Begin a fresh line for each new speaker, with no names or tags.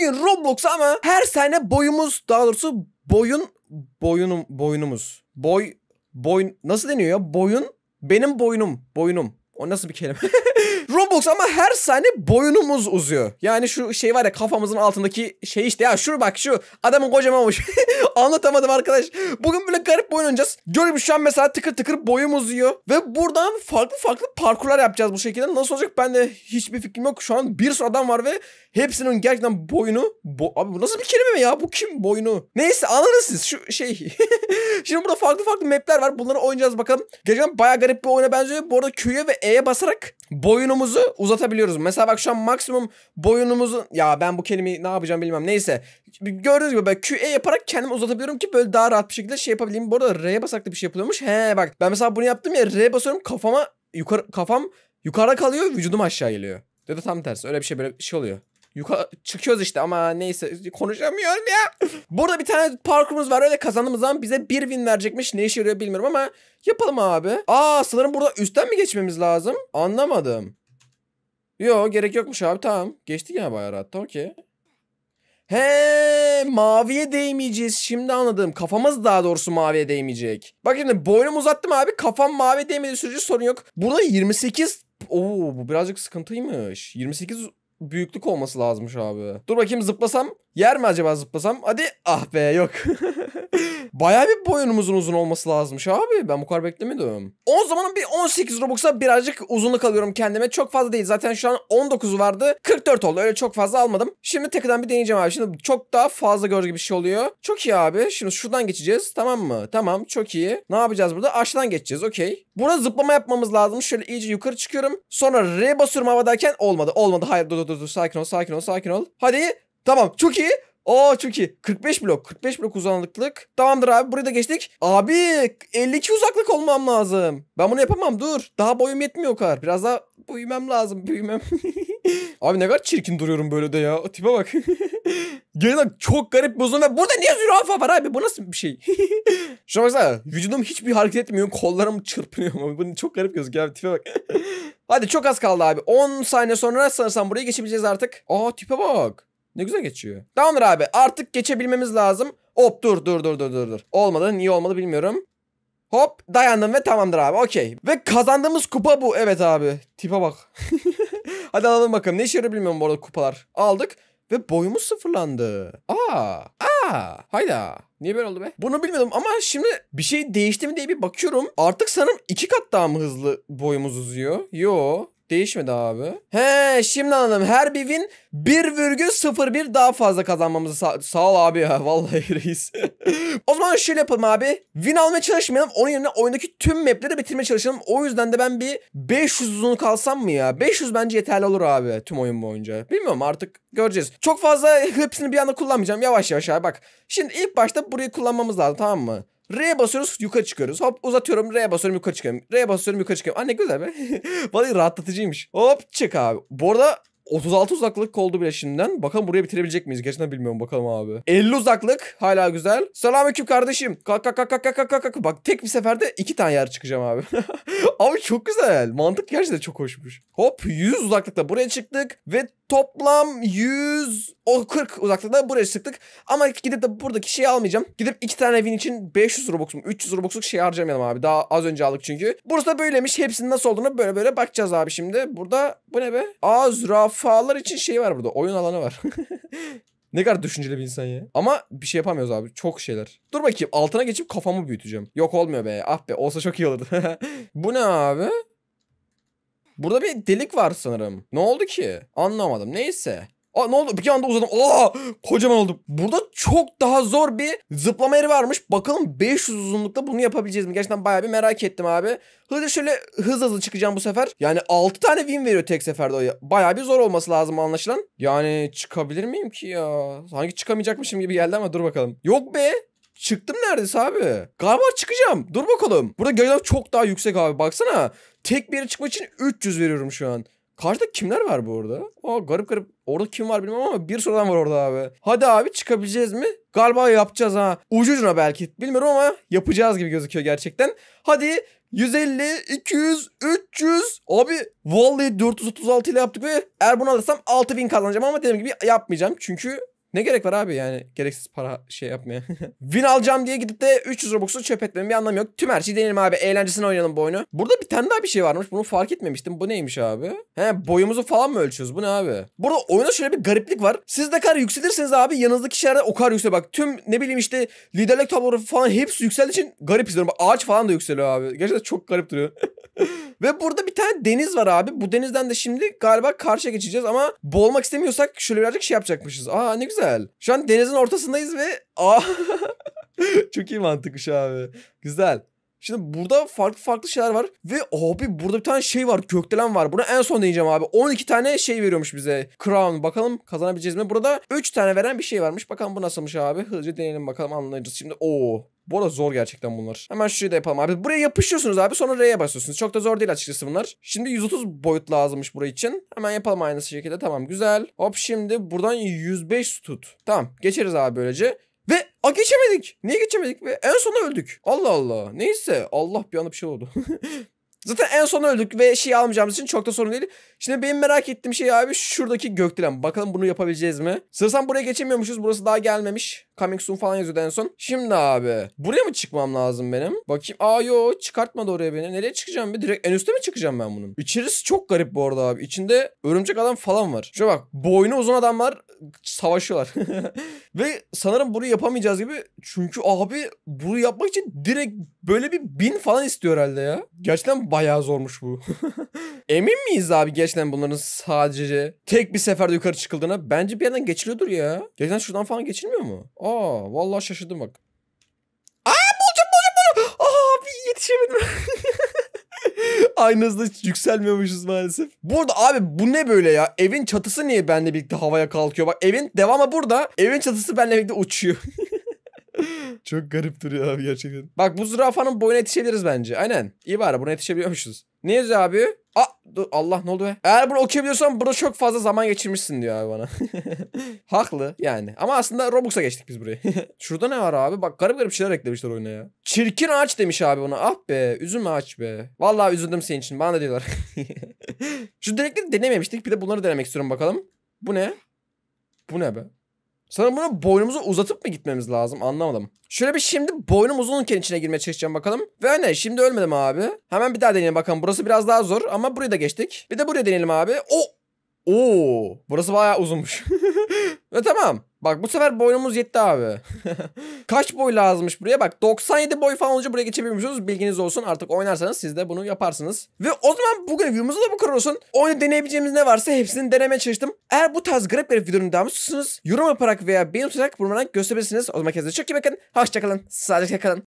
Bugün Roblox ama her sene boyumuz daha doğrusu boyun boyunum boyunumuz. Boy boyun nasıl deniyor ya? Boyun benim boynum boynum. O nasıl bir kelime? Roblox ama her saniye boyunumuz uzuyor. Yani şu şey var ya kafamızın altındaki şey işte ya şur bak şu adamın kocaman olmuş. Anlatamadım arkadaş. Bugün böyle garip boyun oynayacağız. Görüyorum şu an mesela tıkır tıkır boyum uzuyor. Ve buradan farklı farklı parkurlar yapacağız bu şekilde. Nasıl olacak ben de hiçbir fikrim yok. Şu an bir sürü adam var ve hepsinin gerçekten boyunu... Bo Abi bu nasıl bir kelime ya? Bu kim boyunu? Neyse anladınız siz şu şey. Şimdi burada farklı farklı mapler var. Bunları oynayacağız bakalım. Gerçekten baya garip bir oyuna benziyor. Bu arada Q'ye ve E'ye basarak boyunumuzu uzatabiliyoruz. Mesela bak şu an maksimum boyunumuzun ya ben bu kelimeyi ne yapacağım bilmem neyse. Gördüğünüz gibi ben QE yaparak kendimi uzatabiliyorum ki böyle daha rahat bir şekilde şey yapabileyim. Bu arada R'ye basarak da bir şey yapılıyormuş. He bak ben mesela bunu yaptım ya R'ye basıyorum kafama yukarı kafam yukarıda kalıyor vücudum aşağı geliyor. Ya da tam tersi öyle bir şey böyle bir şey oluyor. Yukarı çıkıyoruz işte ama neyse konuşamıyorum ya. Burada bir tane parkurumuz var öyle kazandığımız zaman bize bir win verecekmiş. Ne işe yarıyor bilmiyorum ama yapalım abi. Aa sanırım burada üstten mi geçmemiz lazım? Anlamadım. Yo gerek yokmuş abi tamam. geçti ya bayağı rahat okey. He maviye değmeyeceğiz şimdi anladım. Kafamız daha doğrusu maviye değmeyecek. Bak şimdi boynumu uzattım abi kafam maviye değmediği sürece sorun yok. Burada 28 Oo bu birazcık sıkıntıymış. 28 büyüklük olması lazımmış abi. Dur bakayım zıplasam Yer mi acaba zıplasam? Hadi ah be yok. Bayağı bir boyunumuzun uzun olması lazımmış abi. Ben bu kadar beklemedim. 10 zamanın bir 18 Robux'a birazcık uzunluk alıyorum kendime. Çok fazla değil. Zaten şu an 19 vardı. 44 oldu. Öyle çok fazla almadım. Şimdi tekrardan bir deneyeceğim abi. Şimdi çok daha fazla gör gibi bir şey oluyor. Çok iyi abi. Şimdi şuradan geçeceğiz. Tamam mı? Tamam. Çok iyi. Ne yapacağız burada? Aşağıdan geçeceğiz. Okey. Burada zıplama yapmamız lazım. Şöyle iyice yukarı çıkıyorum. Sonra R basıyorum havadayken olmadı. Olmadı. Hayır dur dur dur. Sakin ol. Sakin ol. Sakin ol. Hadi. Tamam çok iyi. Aa çok iyi. 45 blok. 45 blok uzanıklık. Tamamdır abi burayı da geçtik. Abi 52 uzaklık olmam lazım. Ben bunu yapamam dur. Daha boyum yetmiyor kar. Biraz daha büyümem lazım. Büyümem. abi ne kadar çirkin duruyorum böyle de ya. O tipe bak. Gerçekten çok garip bir uzun ve burada niye zürafa var abi? Bu nasıl bir şey? Şuna baksana. Vücudum hiçbir hareket etmiyor. Kollarım çırpınıyor. Bu çok garip gözüküyor abi. Tipe bak. Hadi çok az kaldı abi. 10 saniye sonra sanırsam burayı geçebileceğiz artık. Aa tipe bak. Ne güzel geçiyor. Tamamdır abi artık geçebilmemiz lazım. Hop dur dur dur dur dur dur. Olmadı niye olmadı bilmiyorum. Hop dayandım ve tamamdır abi okey. Ve kazandığımız kupa bu. Evet abi tipe bak. Hadi alalım bakalım ne işe yarıyor bilmiyorum bu arada kupalar. Aldık ve boyumuz sıfırlandı. Aa, aa, hayda. Niye böyle oldu be? Bunu bilmiyordum ama şimdi bir şey değişti mi diye bir bakıyorum. Artık sanırım iki kat daha mı hızlı boyumuz uzuyor? Yo değişmedi abi. He şimdi anladım. Her bir win 1,01 daha fazla kazanmamızı sa sağ ol abi ya. Vallahi reis. o zaman şöyle yapalım abi. Win almaya çalışmayalım. Onun yerine oyundaki tüm mapleri bitirmeye çalışalım. O yüzden de ben bir 500 uzun kalsam mı ya? 500 bence yeterli olur abi tüm oyun boyunca. Bilmiyorum artık göreceğiz. Çok fazla hepsini bir anda kullanmayacağım. Yavaş yavaş abi bak. Şimdi ilk başta burayı kullanmamız lazım tamam mı? R'ye basıyoruz yukarı çıkıyoruz. Hop uzatıyorum R'ye basıyorum yukarı çıkıyorum. R'ye basıyorum yukarı çıkıyorum. Aa ne güzel be. Vallahi rahatlatıcıymış. Hop çık abi. Bu arada 36 uzaklık oldu bile şimdiden. Bakalım buraya bitirebilecek miyiz? Gerçekten bilmiyorum bakalım abi. 50 uzaklık hala güzel. Selamünaleyküm kardeşim. Kalk kalk kalk kalk kalk kalk kalk. Bak tek bir seferde iki tane yer çıkacağım abi. abi çok güzel. Mantık gerçekten çok hoşmuş. Hop 100 uzaklıkta buraya çıktık ve toplam 100 o 40 uzaklıkta buraya çıktık. Ama gidip de buradaki şeyi almayacağım. Gidip iki tane evin için 500 Robux'um 300 Robux'luk şey harcamayalım abi. Daha az önce aldık çünkü. Burası da böylemiş. Hepsinin nasıl olduğunu böyle böyle bakacağız abi şimdi. Burada bu ne be? Azraf faalar için şey var burada. Oyun alanı var. Ne kadar düşünceli bir insan ya. Ama bir şey yapamıyoruz abi. Çok şeyler. Dur bakayım altına geçip kafamı büyüteceğim. Yok olmuyor be. Ah be olsa çok iyi olurdu. Bu ne abi? Burada bir delik var sanırım. Ne oldu ki? Anlamadım. Neyse. Aa ne oldu? Bir anda uzadım. Aa kocaman oldum. Burada çok daha zor bir zıplama yeri varmış. Bakalım 500 uzunlukta bunu yapabileceğiz mi? Gerçekten bayağı bir merak ettim abi. Hızlı şöyle hız hızlı çıkacağım bu sefer. Yani 6 tane win veriyor tek seferde o. ya. Bayağı bir zor olması lazım anlaşılan. Yani çıkabilir miyim ki ya? Sanki çıkamayacakmışım gibi geldi ama dur bakalım. Yok be. Çıktım neredeyse abi. Galiba çıkacağım. Dur bakalım. Burada gölgeler çok daha yüksek abi. Baksana. Tek bir yere çıkmak için 300 veriyorum şu an. Karşıda kimler var bu orada? Aa garip garip. Orada kim var bilmem ama bir sorudan var orada abi. Hadi abi çıkabileceğiz mi? Galiba yapacağız ha. Ucu ucuna belki. Bilmiyorum ama yapacağız gibi gözüküyor gerçekten. Hadi 150, 200, 300. Abi vallahi 436 ile yaptık ve eğer bunu alırsam 6000 kazanacağım ama dediğim gibi yapmayacağım. Çünkü ne gerek var abi yani gereksiz para şey yapmaya. Win alacağım diye gidip de 300 Robux'u çöp etmem bir anlamı yok. Tüm her şeyi deneyelim abi. Eğlencesine oynayalım bu oyunu. Burada bir tane daha bir şey varmış. Bunu fark etmemiştim. Bu neymiş abi? He boyumuzu falan mı ölçüyoruz? Bu ne abi? Burada oyuna şöyle bir gariplik var. Siz ne kadar yükselirseniz abi yanınızdaki kişiler de o kadar yükseliyor. Bak tüm ne bileyim işte liderlik tabloları falan hepsi yükseldiği için garip izliyorum. ağaç falan da yükseliyor abi. Gerçekten çok garip duruyor. Ve burada bir tane deniz var abi. Bu denizden de şimdi galiba karşıya geçeceğiz ama boğulmak istemiyorsak şöyle birazcık şey yapacakmışız. Aa ne güzel güzel. Şu an denizin ortasındayız ve... Çok iyi mantıkmış abi. Güzel. Şimdi burada farklı farklı şeyler var. Ve abi burada bir tane şey var. gökdelen var. Buna en son deneyeceğim abi. 12 tane şey veriyormuş bize. Crown. Bakalım kazanabileceğiz mi? Burada 3 tane veren bir şey varmış. Bakalım bu nasılmış abi. Hızlıca deneyelim bakalım anlayacağız. Şimdi o bu arada zor gerçekten bunlar. Hemen şurayı da yapalım abi. Buraya yapışıyorsunuz abi sonra R'ye basıyorsunuz. Çok da zor değil açıkçası bunlar. Şimdi 130 boyut lazımmış burayı için. Hemen yapalım aynı şekilde. Tamam güzel. Hop şimdi buradan 105 tut. Tamam geçeriz abi böylece. Ve a geçemedik. Niye geçemedik? Ve en sona öldük. Allah Allah. Neyse Allah bir anda bir şey oldu. Zaten en son öldük ve şey almayacağımız için çok da sorun değil. Şimdi benim merak ettiğim şey abi şuradaki gökdelen. Bakalım bunu yapabileceğiz mi? Sırsan buraya geçemiyormuşuz. Burası daha gelmemiş. Coming soon falan yazıyordu en son. Şimdi abi. Buraya mı çıkmam lazım benim? Bakayım. Aa yo çıkartmadı oraya beni. Nereye çıkacağım bir Direkt en üstte mi çıkacağım ben bunun? İçerisi çok garip bu arada abi. İçinde örümcek adam falan var. Şöyle bak. Boynu uzun adamlar savaşıyorlar. Ve sanırım bunu yapamayacağız gibi. Çünkü abi bunu yapmak için direkt böyle bir bin falan istiyor herhalde ya. Gerçekten bayağı zormuş bu. Emin miyiz abi gerçekten bunların sadece tek bir seferde yukarı çıkıldığına? Bence bir yerden geçiliyordur ya. Gerçekten şuradan falan geçilmiyor mu? Aa Aa vallahi şaşırdım bak. Aa bulacağım bulacağım bulacağım. Aa bir yetişemedim. Aynı hızda hiç yükselmiyormuşuz maalesef. Burada abi bu ne böyle ya? Evin çatısı niye benle birlikte havaya kalkıyor? Bak evin devamı burada. Evin çatısı benle birlikte uçuyor. Çok garip duruyor abi gerçekten. Bak bu zürafanın boyuna yetişebiliriz bence. Aynen. İyi bari buna yetişebiliyormuşuz. Ne yazıyor abi? Aa, dur, Allah ne oldu be? Eğer bunu okuyabiliyorsan burada çok fazla zaman geçirmişsin diyor abi bana. Haklı yani. Ama aslında Robux'a geçtik biz buraya. Şurada ne var abi? Bak garip garip şeyler eklemişler oyuna ya. Çirkin ağaç demiş abi ona. Ah be üzüm ağaç be. Vallahi üzüldüm senin için. Bana da diyorlar. Şu direkleri denememiştik. Bir de bunları denemek istiyorum bakalım. Bu ne? Bu ne be? Sanırım bunu boynumuzu uzatıp mı gitmemiz lazım anlamadım. Şöyle bir şimdi boynum uzunken içine girmeye çalışacağım bakalım. Ve öyle şimdi ölmedim abi. Hemen bir daha deneyelim bakalım. Burası biraz daha zor ama burayı da geçtik. Bir de buraya deneyelim abi. O! Oo! Burası bayağı uzunmuş. Ve tamam. Bak bu sefer boynumuz yetti abi. Kaç boy lazımmış buraya? Bak 97 boy falan olunca buraya geçebiliyormuşsunuz. Bilginiz olsun. Artık oynarsanız siz de bunu yaparsınız. Ve o zaman bugün videomuzda da bu kadar olsun. Oyunu deneyebileceğimiz ne varsa hepsini deneme çalıştım. Eğer bu tarz garip garip videoların devamı istiyorsanız yorum yaparak veya benim tutarak bulmadan gösterebilirsiniz. O zaman kendinize çok iyi bakın. Hoşçakalın. Sadece kalın.